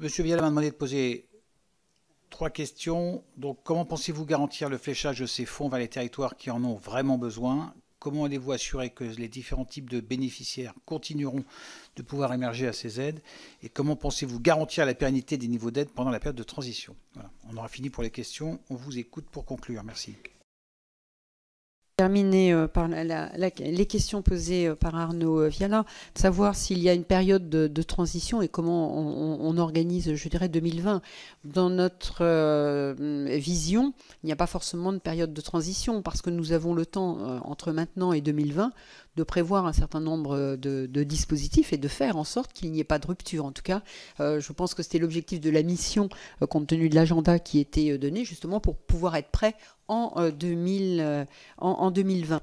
Monsieur Viala m'a demandé de poser trois questions. Donc, comment pensez-vous garantir le fléchage de ces fonds vers les territoires qui en ont vraiment besoin Comment allez-vous assurer que les différents types de bénéficiaires continueront de pouvoir émerger à ces aides Et comment pensez-vous garantir la pérennité des niveaux d'aide pendant la période de transition voilà. On aura fini pour les questions. On vous écoute pour conclure. Merci terminer euh, par les questions posées euh, par Arnaud euh, Viala, savoir s'il y a une période de, transition et comment on, organise, je dirais, 2020. Dans notre vision, il n'y a pas forcément de période de transition parce que nous avons le temps entre maintenant et 2020 de prévoir un certain nombre de, dispositifs et de faire en sorte qu'il n'y ait pas de rupture. En tout cas, je pense que c'était l'objectif de la mission, compte tenu de l'agenda qui était donné, justement pour pouvoir être prêt en, 2000, euh, euh, en, en 2020.